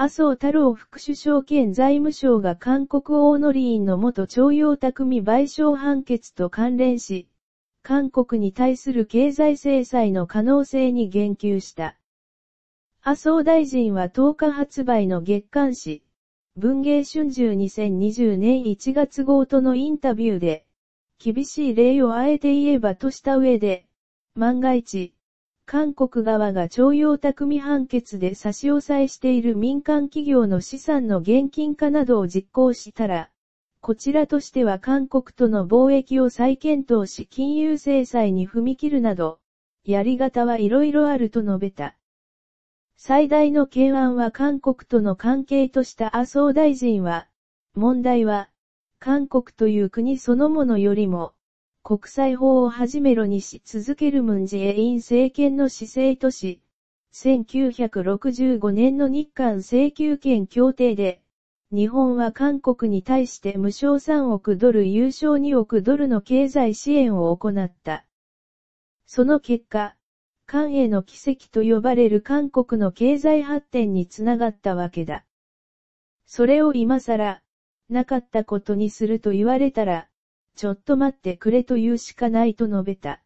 麻生太郎副首相兼財務省が韓国大乗委員の元徴用匠賠償判決と関連し、韓国に対する経済制裁の可能性に言及した。麻生大臣は10日発売の月刊誌、文芸春秋2020年1月号とのインタビューで、厳しい例をあえて言えばとした上で、万が一、韓国側が徴用匠判決で差し押さえしている民間企業の資産の現金化などを実行したら、こちらとしては韓国との貿易を再検討し金融制裁に踏み切るなど、やり方はいろいろあると述べた。最大の懸案は韓国との関係とした麻生大臣は、問題は、韓国という国そのものよりも、国際法をはじめろにし続けるムンジェイン政権の姿勢とし、1965年の日韓請求権協定で、日本は韓国に対して無償3億ドル優勝2億ドルの経済支援を行った。その結果、韓への奇跡と呼ばれる韓国の経済発展につながったわけだ。それを今更、なかったことにすると言われたら、ちょっと待ってくれと言うしかないと述べた。